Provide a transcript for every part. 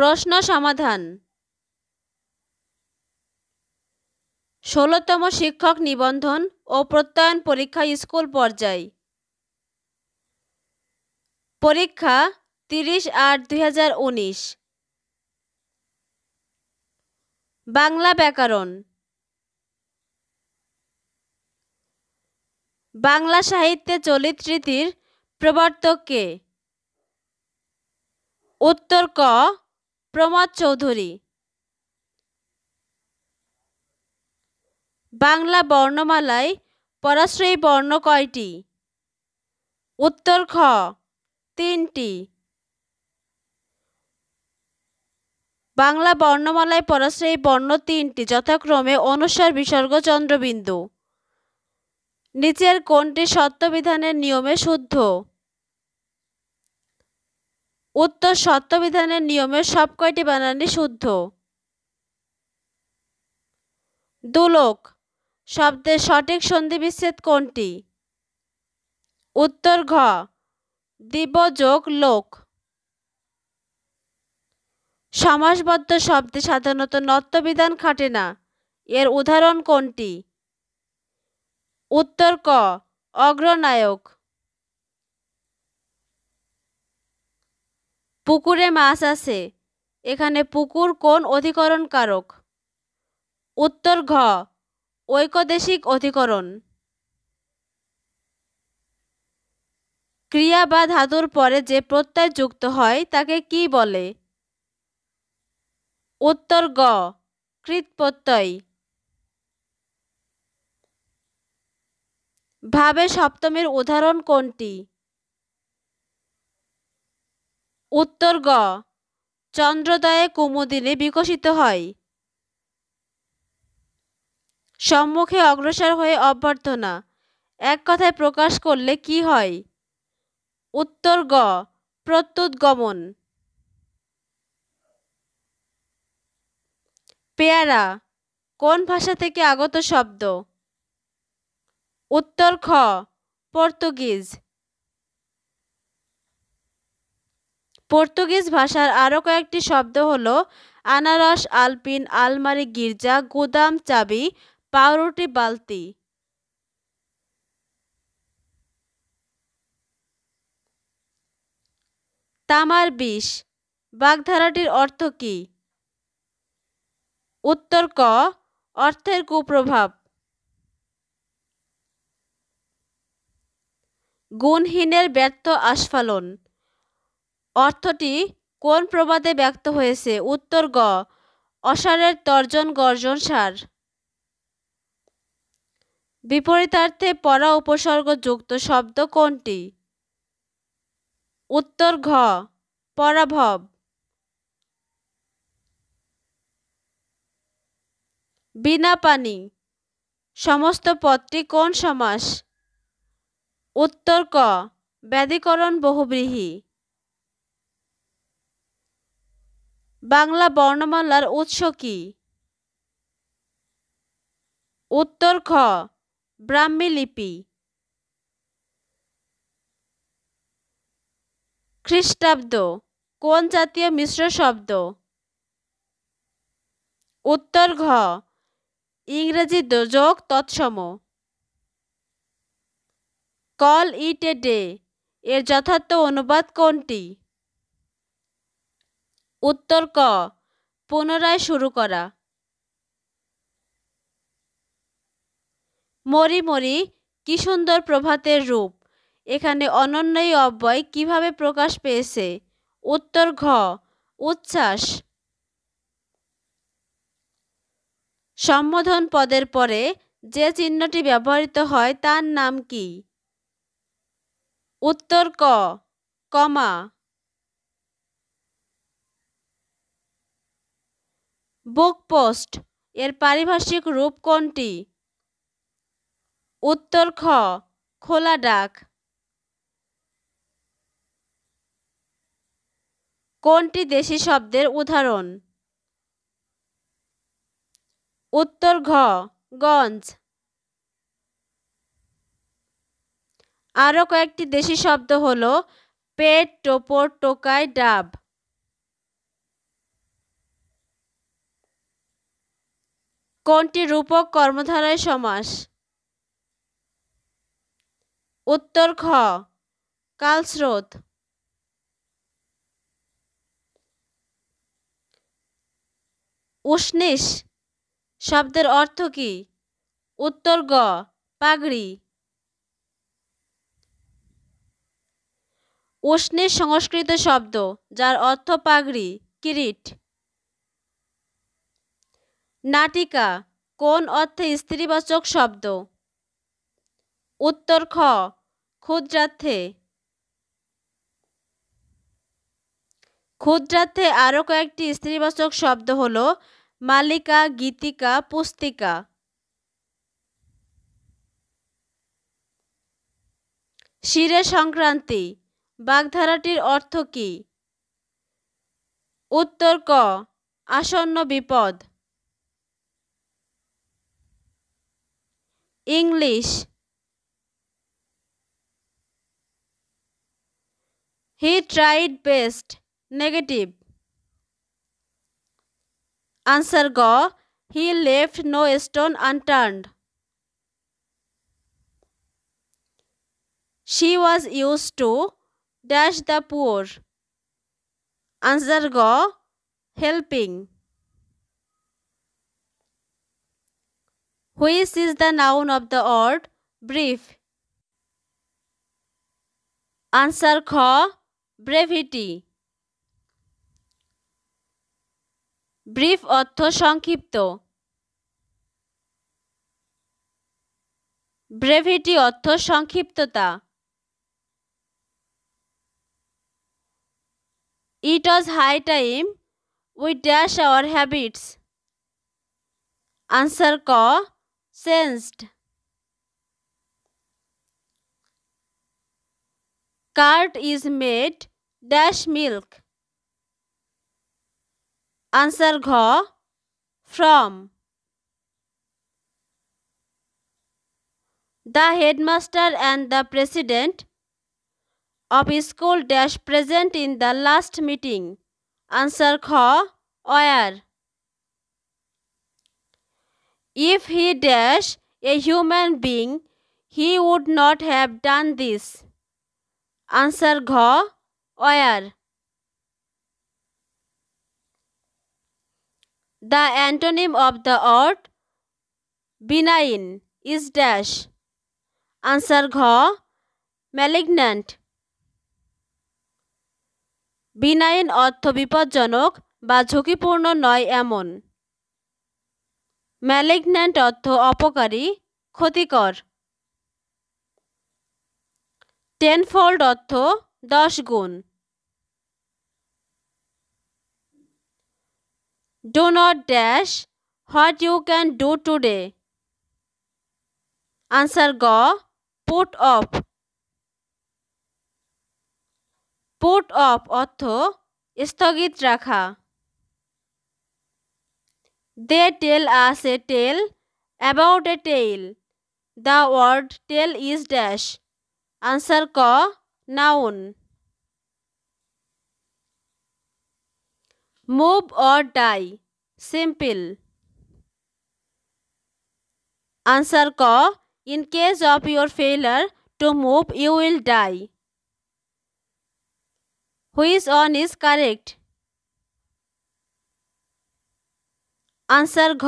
প্রশ্ন সমাধান ষোলোতম শিক্ষক নিবন্ধন ও প্রত্যয়ন পরীক্ষা স্কুল পর্যায় পরীক্ষা তিরিশ আট দুই বাংলা ব্যাকরণ বাংলা সাহিত্যে চলিত রীতির প্রবর্তক উত্তর ক প্রমোদ চৌধুরী বাংলা বর্ণমালায় পরাশ্রয়ী বর্ণ কয়টি উত্তর খ তিনটি বাংলা বর্ণমালায় পরাশ্রয়ী বর্ণ তিনটি যথাক্রমে অনুসার বিসর্গ চন্দ্রবিন্দু নিচের কোনটি সত্যবিধানের নিয়মে শুদ্ধ উত্তর সত্ত্ববিধানের নিয়মে সব কয়টি বানানি শুদ্ধ দুলোক শব্দের সঠিক সন্ধি বিচ্ছেদ কোনটি উত্তর ঘ যোগ লোক সমাসবদ্ধ শব্দে সাধারণত নত্যবিধান খাটে না এর উদাহরণ কোনটি উত্তর ক অগ্রনায়ক পুকুরে মাছ আছে এখানে পুকুর কোন অধিকরণ কারক উত্তর ঘ ঐকদেশিক অধিকরণ ক্রিয়া বা ধাতুর পরে যে প্রত্যয় যুক্ত হয় তাকে কি বলে উত্তর গ কৃতপ্রত্যয় ভাবে সপ্তমীর উদাহরণ কোনটি উত্তর গ চন্দ্রদয়ে কুমুদিনে বিকশিত হয় সম্মুখে অগ্রসর হয়ে অভ্যর্থনা এক কথায় প্রকাশ করলে কি হয় উত্তর গ প্রত্যুদ্গমন পেয়ারা কোন ভাষা থেকে আগত শব্দ উত্তর খ পর্তুগিজ পর্তুগিজ ভাষার আরও কয়েকটি শব্দ হল আনারস আলপিন আলমারি গির্জা গুদাম চাবি পাউরুটি বালতি তামার বিষ বাগধারাটির অর্থ কি উত্তর ক অর্থের কুপ্রভাব গুণহীনের ব্যর্থ আস্ফালন অর্থটি কোন প্রবাদে ব্যক্ত হয়েছে উত্তর গ অসারের তর্জন গর্জন সার বিপরীতার্থে পরা উপসর্গ যুক্ত শব্দ কোনটি উত্তর ঘ পরাভব বিনা পানি সমস্ত পদটি কোন সমাস উত্তর ক ব্যাধিকরণ বহুব্রীহী বাংলা বর্ণমালার উৎস কি উত্তর খ ব্রাহ্মী লিপি খ্রিস্টাব্দ কোন জাতীয় মিশ্র শব্দ উত্তর ঘ ইংরেজি যোগ তৎসম কল ইট এ ডে এর যথার্থ অনুবাদ কোনটি উত্তর ক পুনরায় শুরু করা মরি মরি কি সুন্দর প্রভাতের রূপ এখানে অনন্যই অব্যয় কিভাবে প্রকাশ পেয়েছে উত্তর ঘ উচ্ছ্বাস সম্বোধন পদের পরে যে চিহ্নটি ব্যবহৃত হয় তার নাম কি উত্তর ক কমা বুক পোস্ট এর পারিভাষিক রূপ কোনটি উত্তর খ খোলা ডাক কোনটি দেশি শব্দের উদাহরণ উত্তর ঘ গঞ্জ আরও কয়েকটি দেশি শব্দ হল পেট টোপর টোকায় ডাব কোনটি রূপক কর্মধারয় সমাস উত্তর খ কালস্রোত উষ্ণিস শব্দের অর্থ কি উত্তর গ পাগড়ি উষ্ণিস সংস্কৃত শব্দ যার অর্থ পাগড়ি কিরিট নাটিকা কোন অর্থে স্ত্রীবাচক শব্দ উত্তর খ ক্ষুদ্রার্থে ক্ষুদ্রার্থে আরও কয়েকটি স্ত্রীবাচক শব্দ হল মালিকা গীতিকা পুস্তিকা শিরে সংক্রান্তি বাগধারাটির অর্থ কী উত্তর ক আসন্ন বিপদ English. He tried best. Negative. Answer go. He left no stone unturned. She was used to dash the poor. Answer go. Helping. Which is the noun of the word brief answer খ brevity brief অর্থ সংক্ষিপ্ত brevity অর্থ সংক্ষিপ্ততা it was high time we dash our habits answer ক sensed. card is made dash milk. Answer gha from. The headmaster and the president of school dash present in the last meeting. Answer kha where. If he dash a human being, he would not have done this. Answer Gha, Oyer. The antonym of the word benign is dash. Answer Gha, malignant. Benign অর্থ বিপজ্জনক বা ঝুঁকিপূর্ণ নয় এমন ম্যালেগন্যান্ট অর্থ অপকারী ক্ষতিকর টেনফোল্ড অর্থ দশ গুণ do not dash what you can do today answer গ পুট অফ পুট অফ অর্থ স্থগিত রাখা They tell us a tale about a tale. The word tale is dash. Answer ka noun. Move or die. Simple. Answer ka in case of your failure to move you will die. Who is on is correct? Answer ঘ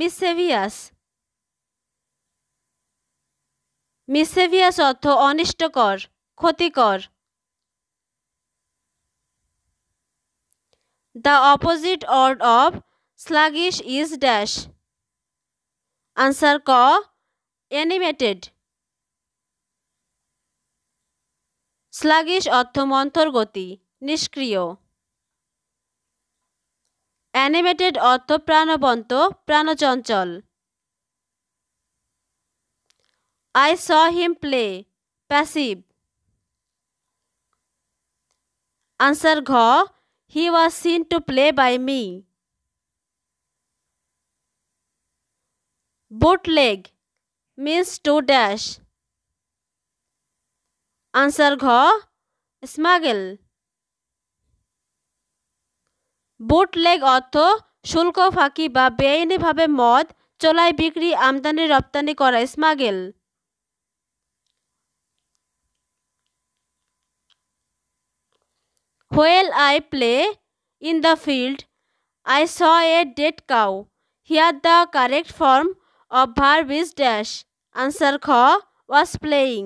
mischievous mischievous অর্থ অনিষ্টকর ক্ষতিকর the opposite word of sluggish is dash answer ক animated sluggish অর্থ মন্থর গতি নিষ্ক্রিয় animated অর্থ প্রাণবন্ত প্রাণচঞ্চল I saw him play passive answer ঘ he was seen to play by me bootleg means to dash answer gha smuggle bootleg অর্থ শুল্ক ফাঁকি বা বেআইনিভাবে মদ চোলাই বিক্রি আমদানি রপ্তানি করা smuggle while I play in the field I saw a dead cow here the correct form of verb is dash answer খ was playing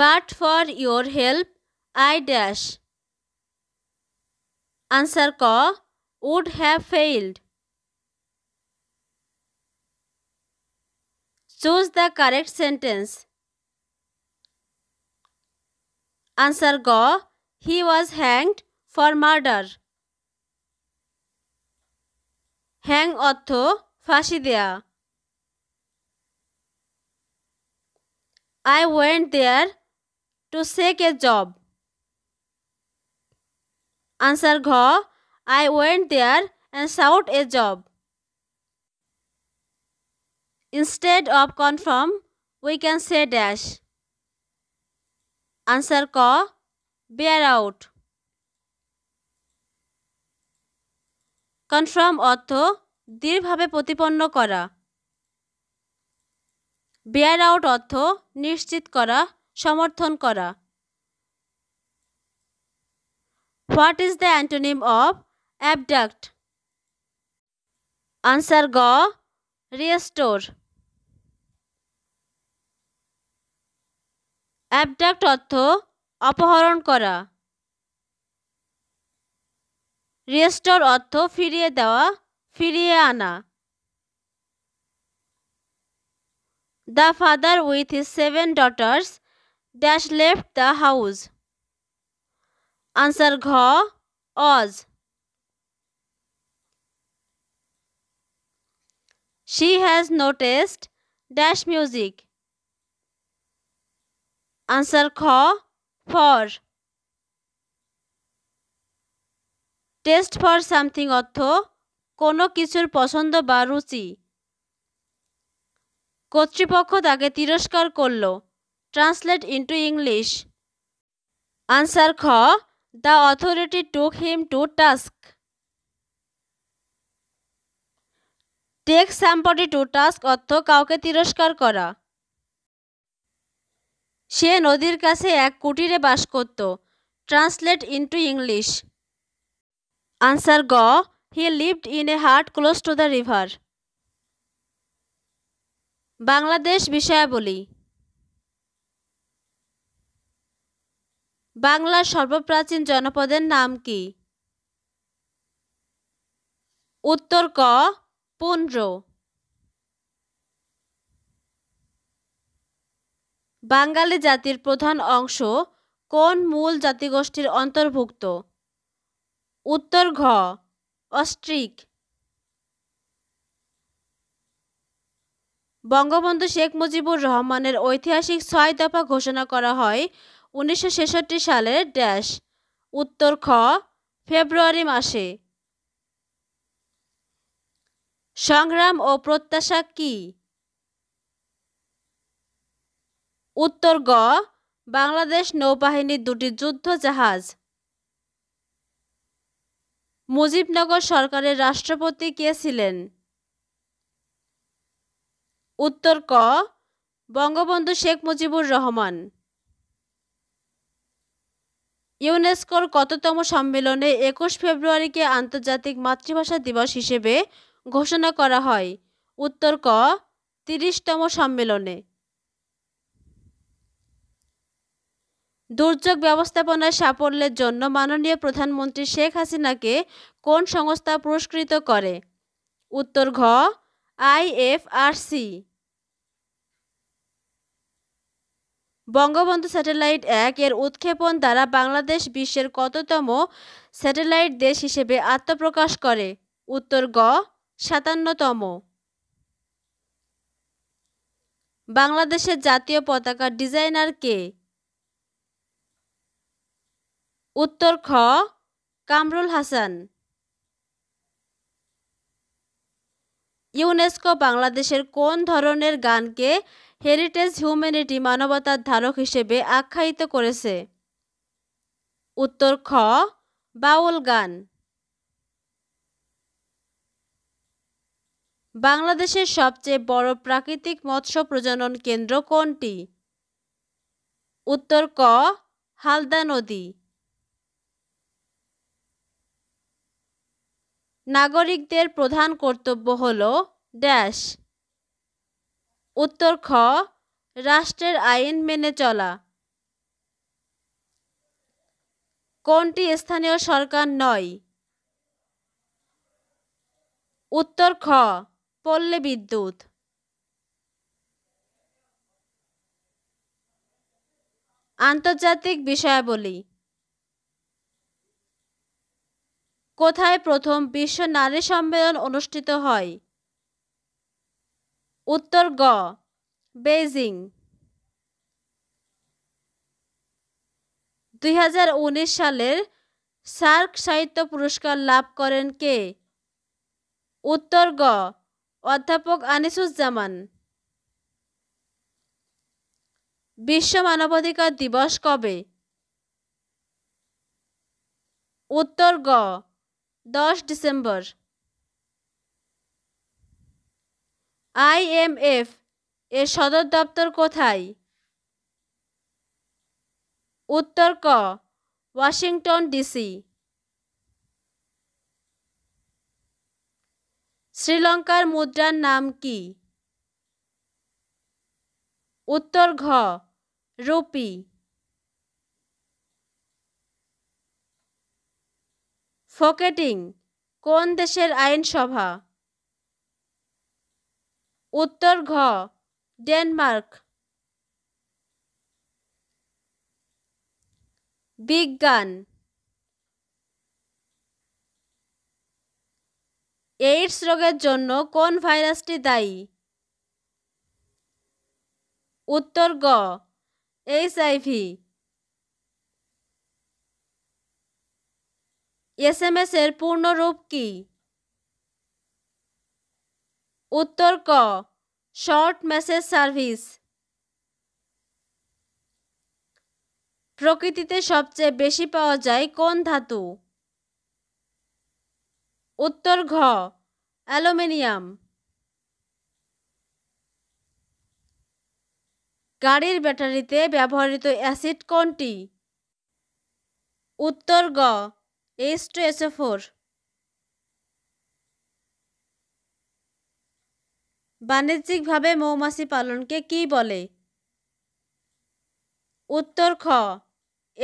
but for your help I dash answer ka would have failed. Choose the correct sentence. Answer ga he was hanged for murder. Hang অর্থ ফাঁসি দেয়া I went there to seek a job. Answer ঘ I went there and sought a job instead of confirm we can say dash answer ক bear out confirm অর্থ দৃঢ়ভাবে প্রতিপন্ন করা bear out অর্থ নিশ্চিত করা সমর্থন করা What is the antonym of abduct? Answer Ga, restore. Abduct অর্থ অপহরণ করা রেস্টোর অর্থ ফিরিয়ে দেওয়া ফিরিয়ে আনা the father with his seven daughters dash left the house answer ঘ as she has no taste dash music answer খ ফর টেস্ট ফর সামথিং অর্থ কোনো কিছুর পছন্দ বা রুচি কর্তৃপক্ষ তাকে তিরস্কার করল ট্রান্সলেট ইন্টু ইংলিশ আনসার খ the authority took him to task take somebody to task অর্থ কাউকে তিরস্কার করা সে নদীর কাছে এক কুটিরে বাস করত ট্রান্সলেট ইন্টু ইংলিশ আনসার গ he lived in a hut close to the river Bangladesh বিষয়াবলী বাংলার সর্বপ্রাচীন জনপদের নাম কি উত্তর ক পুন্ড্র বাঙালি জাতির প্রধান অংশ কোন মূল জাতিগোষ্ঠীর অন্তর্ভুক্ত উত্তর ঘ অস্ট্রিক বঙ্গবন্ধু শেখ মুজিবুর রহমানের ঐতিহাসিক ছয় দফা ঘোষণা করা হয় উনিশশো ছেষট্টি সালের ড্যাশ উত্তর খ ফেব্রুয়ারি মাসে সংগ্রাম ও প্রত্যাশা কি উত্তর গ বাংলাদেশ নৌবাহিনীর দুটি যুদ্ধ জাহাজ মুজিবনগর সরকারের রাষ্ট্রপতি কে ছিলেন উত্তর ক বঙ্গবন্ধু শেখ মুজিবুর রহমান ইউনেস্কোর কততম সম্মেলনে একুশ ফেব্রুয়ারিকে আন্তর্জাতিক মাতৃভাষা দিবস হিসেবে ঘোষণা করা হয় উত্তর ক তিরিশতম সম্মেলনে দুর্যোগ ব্যবস্থাপনায় সাফল্যের জন্য মাননীয় প্রধানমন্ত্রী শেখ হাসিনাকে কোন সংস্থা পুরস্কৃত করে উত্তর ঘ আইএফআরসি বঙ্গবন্ধু স্যাটেলাইট এক এর উৎক্ষেপণ দ্বারা বাংলাদেশ বিশ্বের কততম স্যাটেলাইট দেশ হিসেবে আত্মপ্রকাশ করে উত্তর গ সাতান্নতম বাংলাদেশের জাতীয় পতাকার ডিজাইনার কে উত্তর খ কামরুল হাসান ইউনেস্কো বাংলাদেশের কোন ধরনের গানকে হেরিটেজ হিউম্যানিটি মানবতার ধারক হিসেবে আখ্যায়িত করেছে উত্তর খ বাউল গান বাংলাদেশের সবচেয়ে বড় প্রাকৃতিক মৎস্য প্রজনন কেন্দ্র কোনটি উত্তর ক হালদা নদী নাগরিকদের প্রধান কর্তব্য হল ড্যাশ উত্তর খ রাষ্ট্রের আইন মেনে চলা কোনটি স্থানীয় সরকার নয় উত্তর খ পল্লী বিদ্যুৎ আন্তর্জাতিক বিষয়াবলী কোথায় প্রথম বিশ্ব নারী সম্মেলন অনুষ্ঠিত হয় উত্তর গ বেজিং দুই সালের সার্ক সাহিত্য পুরস্কার লাভ করেন কে উত্তর গ অধ্যাপক আনিসুজ্জামান বিশ্ব মানবাধিকার দিবস কবে উত্তর গ দশ ডিসেম্বর আইএমএফ এর সদর দপ্তর কোথায় উত্তর ক ওয়াশিংটন ডিসি শ্রীলঙ্কার মুদ্রার নাম কি উত্তর ঘ রুপি ফকেটিং কোন দেশের আইনসভা উত্তর ঘ ডেনমার্ক বিজ্ঞান এইডস রোগের জন্য কোন ভাইরাসটি দায়ী উত্তর গ এইচ এস এম এস এর পূর্ণরূপ কী উত্তর ক শর্ট মেসেজ সার্ভিস প্রকৃতিতে সবচেয়ে বেশি পাওয়া যায় কোন ধাতু উত্তর ঘ অ্যালুমিনিয়াম গাড়ির ব্যাটারিতে ব্যবহৃত অ্যাসিড কোনটি উত্তর গ এইচ টু এসোফোর বাণিজ্যিকভাবে মৌমাছি পালনকে কি বলে উত্তর খ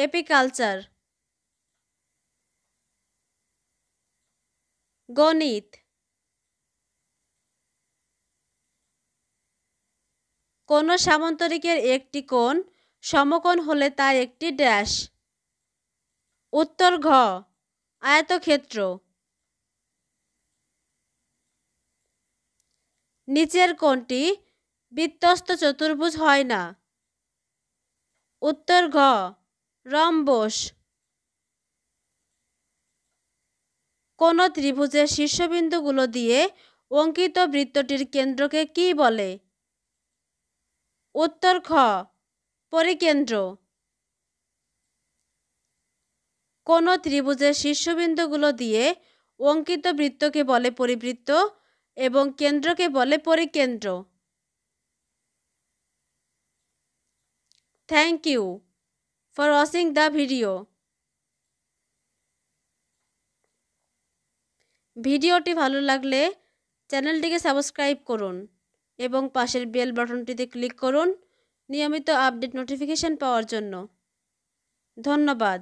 এপিকালচার গণিত কোন সামন্তরিকের একটি কোণ সমকোণ হলে তা একটি ড্যাশ উত্তর ঘ আয়তক্ষেত্র নিচের কোনটি বিত্তস্ত চতুর্ভুজ হয় না উত্তর ঘ রম্বস কোন ত্রিভুজের শীর্ষবিন্দুগুলো দিয়ে অঙ্কিত বৃত্তটির কেন্দ্রকে কি বলে উত্তর খ পরিকেন্দ্র কোন ত্রিভুজের শীর্ষবিন্দুগুলো দিয়ে অঙ্কিত বৃত্তকে বলে পরিবৃত্ত এবং কেন্দ্রকে বলে পরিকেন্দ্র thank you for watching the video ভিডিওটি ভালো লাগলে চ্যানেলটিকে সাবস্ক্রাইব করুন এবং পাশের বেল বাটনটিতে ক্লিক করুন নিয়মিত আপডেট নোটিফিকেশান পাওয়ার জন্য ধন্যবাদ